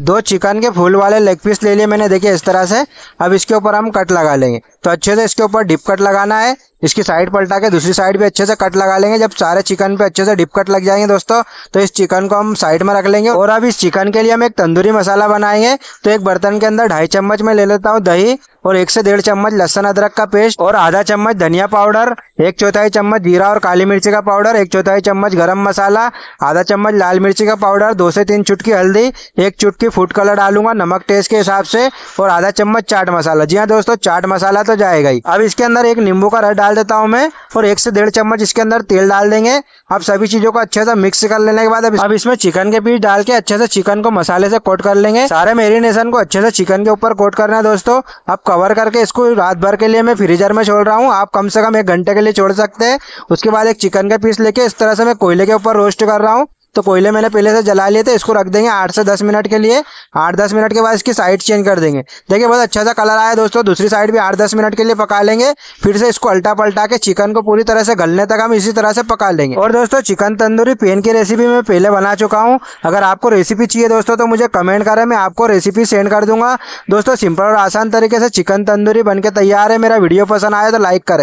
दो चिकन के फूल वाले लेग पीस ले लिए मैंने देखिए इस तरह से अब इसके ऊपर हम कट लगा लेंगे तो अच्छे से इसके ऊपर डिप कट लगाना है इसकी साइड पलटा के दूसरी साइड भी अच्छे से कट लगा लेंगे जब सारे चिकन पे अच्छे से डिप कट लग जाएंगे दोस्तों तो इस चिकन को हम साइड में रख लेंगे और अब इस चिकन के लिए हम एक तंदूरी मसाला बनाएंगे तो एक बर्तन के अंदर ढाई चम्मच में ले लेता हूँ दही और एक से डेढ़ चम्मच लहसन अदरक का पेस्ट और आधा चम्मच धनिया पाउडर एक चौथाई चम्मच जीरा और काली मिर्ची का पाउडर एक चौथाई चम्मच गरम मसाला आधा चम्मच लाल मिर्ची का पाउडर दो से तीन चुटकी हल्दी एक चुटकी फूड कलर डालूंगा नमक टेस्ट के हिसाब से और आधा चम्मच चाट मसाला जी हाँ दोस्तों चाट मसाला तो जाएगा ही अब इसके अंदर एक नींबू का रस डाल डाल देता हूँ मैं और एक से डेढ़ चम्मच इसके अंदर तेल डाल देंगे अब सभी चीज़ों को अच्छे से मिक्स कर लेने के बाद अब, इसमें चिकन के पीस डाल के अच्छे से चिकन को मसाले से कोट कर लेंगे सारे मेरीनेशन को अच्छे से चिकन के ऊपर कोट करना है दोस्तों अब कवर करके इसको रात भर के लिए मैं फ्रीजर में छोड़ रहा हूँ आप कम से कम एक घंटे के लिए छोड़ सकते हैं उसके बाद एक चिकन का पीस लेके इस तरह से मैं कोयले के ऊपर रोस्ट कर रहा हूँ तो कोयले मैंने पहले से जला लिए थे इसको रख देंगे आठ से दस मिनट के लिए आठ दस मिनट के बाद इसकी साइड चेंज कर देंगे देखिए बहुत अच्छा सा कलर आया दोस्तों दूसरी साइड भी आठ दस मिनट के लिए पका लेंगे फिर से इसको अल्टा पलटा के चिकन को पूरी तरह से गलने तक हम इसी तरह से पका लेंगे और दोस्तों चिकन तंदूरी पेन की रेसिपी मैं पहले बना चुका हूँ अगर आपको रेसिपी चाहिए दोस्तों तो मुझे कमेंट करें मैं आपको रेसिपी सेंड कर दूंगा दोस्तों सिंपल और आसान तरीके से चिकन तंदूरी बनके तैयार है मेरा वीडियो पसंद आया तो लाइक करें